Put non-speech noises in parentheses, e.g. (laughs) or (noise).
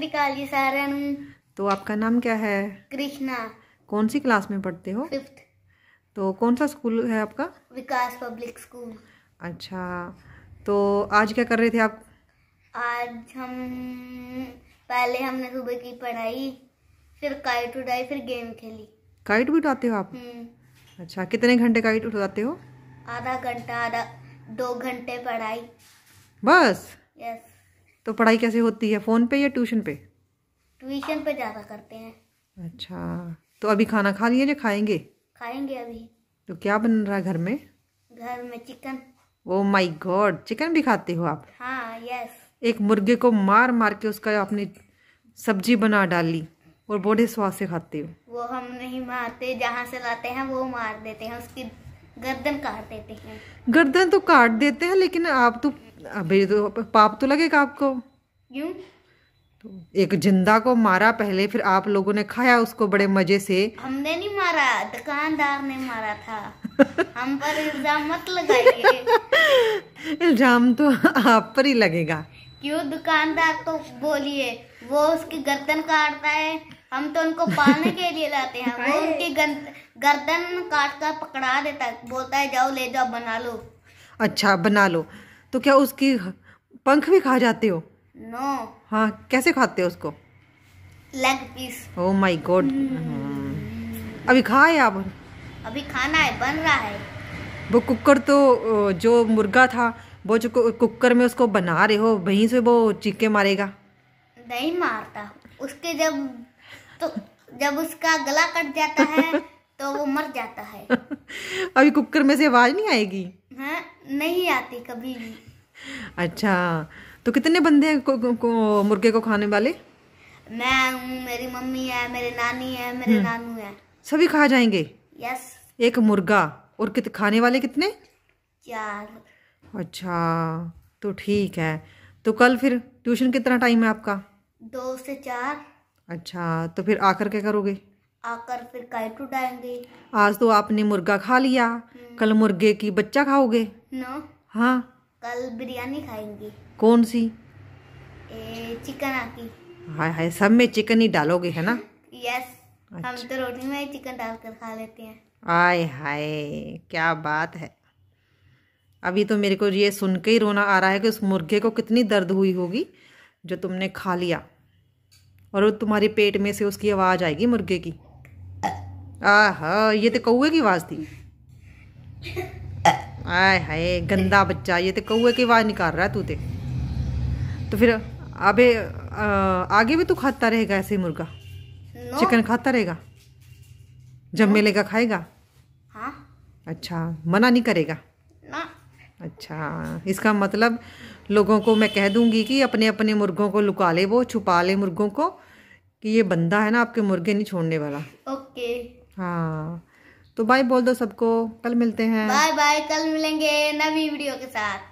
जी तो, तो आपका नाम क्या है कृष्णा कौन सी क्लास में पढ़ते हो फिफ्थ तो कौन सा स्कूल है आपका विकास पब्लिक स्कूल अच्छा तो आज क्या कर रहे थे आप आज हम पहले हमने सुबह की पढ़ाई फिर काइट उड़ाई फिर गेम खेली काइट भी उड़ाते हो आप हम्म। अच्छा कितने घंटे काइट उड़ाते हो आधा घंटा आधा दो घंटे पढ़ाई बस यस तो पढ़ाई कैसे होती है फ़ोन पे या ट्यूशन पे ट्यूशन पे ज़्यादा करते हैं अच्छा तो अभी खाना खा लिया खाएंगे खाएंगे अभी तो क्या बन रहा है घर में घर में chicken oh my god chicken भी खाते हो आप हाँ यस एक मुर्गे को मार मार के उसका आपने सब्जी बना डाली और बड़े स्वाद से खाते हो वो हम नहीं मारते जहाँ से लाते हैं वो मार देते हैं उसकी गर्दन काट देते हैं गर्दन तो काट देते हैं लेकिन आप तो अभी तो पाप तो लगेगा आपको क्यों तो एक जिंदा को मारा पहले फिर आप लोगों ने खाया उसको बड़े मजे से हमने नहीं मारा दुकानदार ने मारा था (laughs) हम पर इल्जाम मत लगाइए (laughs) इल्जाम तो आप पर ही लगेगा क्यों दुकानदार को तो बोलिए वो उसकी गर्दन काटता है हम तो उनको पालने के लिए लाते हैं वो (laughs) उनकी गर्दन काट कर पकड़ा देता बोलता है जाओ ले जाओ बना लो अच्छा बना लो तो क्या उसकी पंख भी खा जाते हो नो no. हाँ कैसे खाते हो उसको leg piece oh my god अभी खाए आप अभी खाना है बन रहा है वो कुकर तो जो मुर्गा था वो जो कुकर में उसको बना रहे हो वहीं से वो चीके मारेगा नहीं मारता उसके जब तो जब उसका गला कट जाता है (laughs) तो वो मर जाता है अभी कुकर में से आवाज नहीं आएगी है? हाँ। नहीं आती कभी भी अच्छा तो कितने बंदे हैं को, को, को, मुर्गे को खाने वाले मैं हूँ मेरी मम्मी है मेरे नानी है मेरे हम्म। नानू है सभी खा जाएंगे यस एक मुर्गा और कित खाने वाले कितने चार अच्छा तो ठीक है तो कल फिर ट्यूशन कितना टाइम है आपका दो से चार अच्छा तो फिर आकर क्या करोगे आकर फिर काइट उड़ाएंगे आज तो आपने मुर्गा खा लिया हम्म। कल मुर्गे की बच्चा खाओगे नो हाँ कल बिरयानी खाएंगी कौन सी ए, चिकन आती हाय हाय सब में चिकन ही डालोगे है ना यस अच्छा। हम तो रोटी में चिकन डालकर खा लेते हैं आय हाय क्या बात है अभी तो मेरे को ये सुन के ही रोना आ रहा है कि उस मुर्गे को कितनी दर्द हुई होगी जो तुमने खा लिया और तुम्हारे पेट में से उसकी आवाज़ आएगी मुर्गे की आह ये तो कौए की आवाज़ थी आए हाय गंदा बच्चा ये तो कौए की आवाज़ निकाल रहा है तू ते तो फिर अबे आगे भी तू खाता रहेगा ऐसे ही मुर्गा no. चिकन खाता रहेगा जब no. मिलेगा खाएगा हाँ अच्छा मना नहीं करेगा no. अच्छा इसका मतलब लोगों को मैं कह दूंगी कि अपने अपने मुर्गों को लुका ले वो छुपा ले मुर्गों को कि ये बंदा है ना आपके मुर्गे नहीं छोड़ने वाला ओके okay. हाँ तो बाय बोल दो सबको कल मिलते हैं बाय बाय कल मिलेंगे नवी वीडियो के साथ